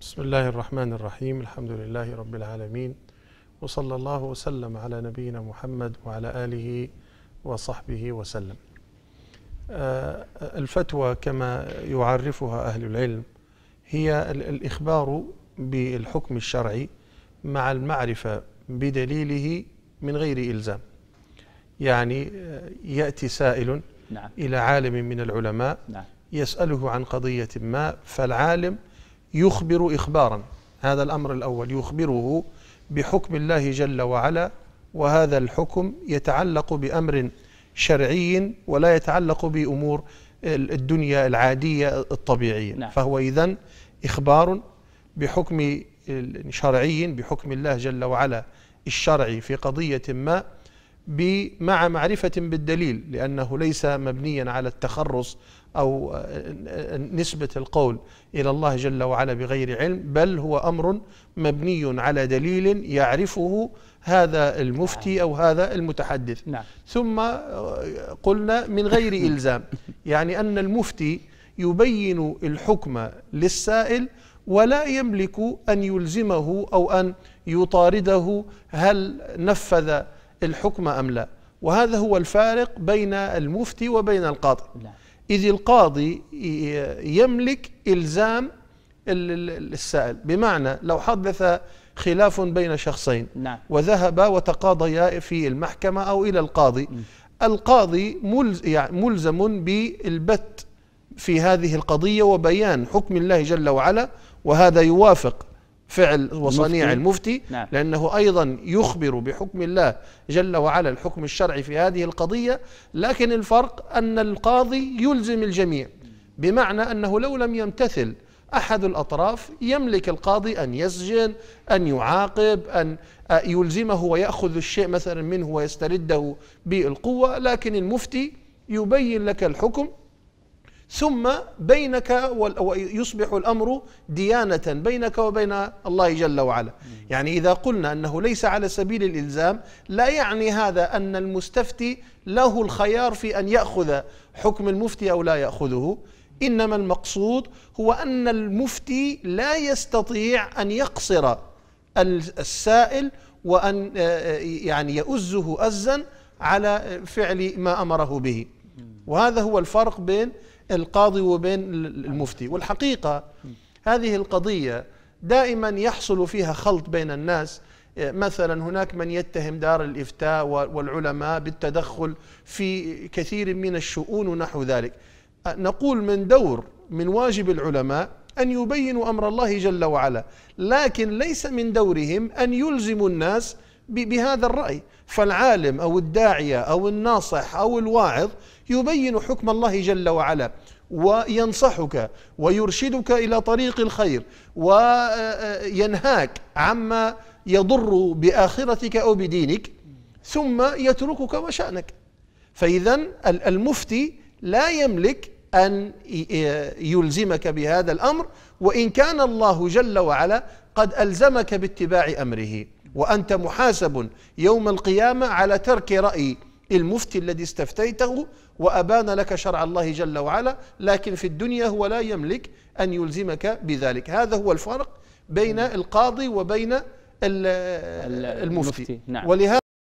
بسم الله الرحمن الرحيم الحمد لله رب العالمين وصلى الله وسلم على نبينا محمد وعلى آله وصحبه وسلم آه، الفتوى كما يعرفها أهل العلم هي الإخبار بالحكم الشرعي مع المعرفة بدليله من غير إلزام يعني آه، يأتي سائل نعم. إلى عالم من العلماء نعم. يسأله عن قضية ما فالعالم يخبر إخبارا هذا الأمر الأول يخبره بحكم الله جل وعلا وهذا الحكم يتعلق بأمر شرعي ولا يتعلق بأمور الدنيا العادية الطبيعية نعم. فهو إذن إخبار بحكم شرعي بحكم الله جل وعلا الشرعي في قضية ما مع معرفة بالدليل لأنه ليس مبنيا على التخرص أو نسبة القول إلى الله جل وعلا بغير علم بل هو أمر مبني على دليل يعرفه هذا المفتي أو هذا المتحدث نعم. ثم قلنا من غير إلزام يعني أن المفتي يبين الحكم للسائل ولا يملك أن يلزمه أو أن يطارده هل نفذ الحكم أم لا وهذا هو الفارق بين المفتي وبين القاضي نعم. إذ القاضي يملك إلزام السائل بمعنى لو حدث خلاف بين شخصين نعم. وذهب وتقاضيا في المحكمة أو إلى القاضي م. القاضي يعني ملزم بالبت في هذه القضية وبيان حكم الله جل وعلا وهذا يوافق فعل وصنيع المفتي نعم. لأنه أيضا يخبر بحكم الله جل وعلا الحكم الشرعي في هذه القضية لكن الفرق أن القاضي يلزم الجميع بمعنى أنه لو لم يمتثل أحد الأطراف يملك القاضي أن يسجن أن يعاقب أن يلزمه ويأخذ الشيء مثلا منه ويسترده بالقوة لكن المفتي يبين لك الحكم ثم بينك ويصبح الأمر ديانة بينك وبين الله جل وعلا يعني إذا قلنا أنه ليس على سبيل الإلزام لا يعني هذا أن المستفتي له الخيار في أن يأخذ حكم المفتي أو لا يأخذه إنما المقصود هو أن المفتي لا يستطيع أن يقصر السائل وأن يعني يؤزه أزا على فعل ما أمره به وهذا هو الفرق بين القاضي وبين المفتي والحقيقة هذه القضية دائما يحصل فيها خلط بين الناس مثلا هناك من يتهم دار الافتاء والعلماء بالتدخل في كثير من الشؤون ونحو ذلك نقول من دور من واجب العلماء ان يبينوا امر الله جل وعلا لكن ليس من دورهم ان يلزموا الناس بهذا الرأي فالعالم أو الداعية أو الناصح أو الواعظ يبين حكم الله جل وعلا وينصحك ويرشدك إلى طريق الخير وينهاك عما يضر بآخرتك أو بدينك ثم يتركك وشأنك فإذا المفتي لا يملك أن يلزمك بهذا الأمر وإن كان الله جل وعلا قد ألزمك باتباع أمره وأنت محاسب يوم القيامة على ترك رأي المفتي الذي استفتيته وأبان لك شرع الله جل وعلا لكن في الدنيا هو لا يملك أن يلزمك بذلك هذا هو الفرق بين القاضي وبين المفتي, المفتي. نعم. ولهذا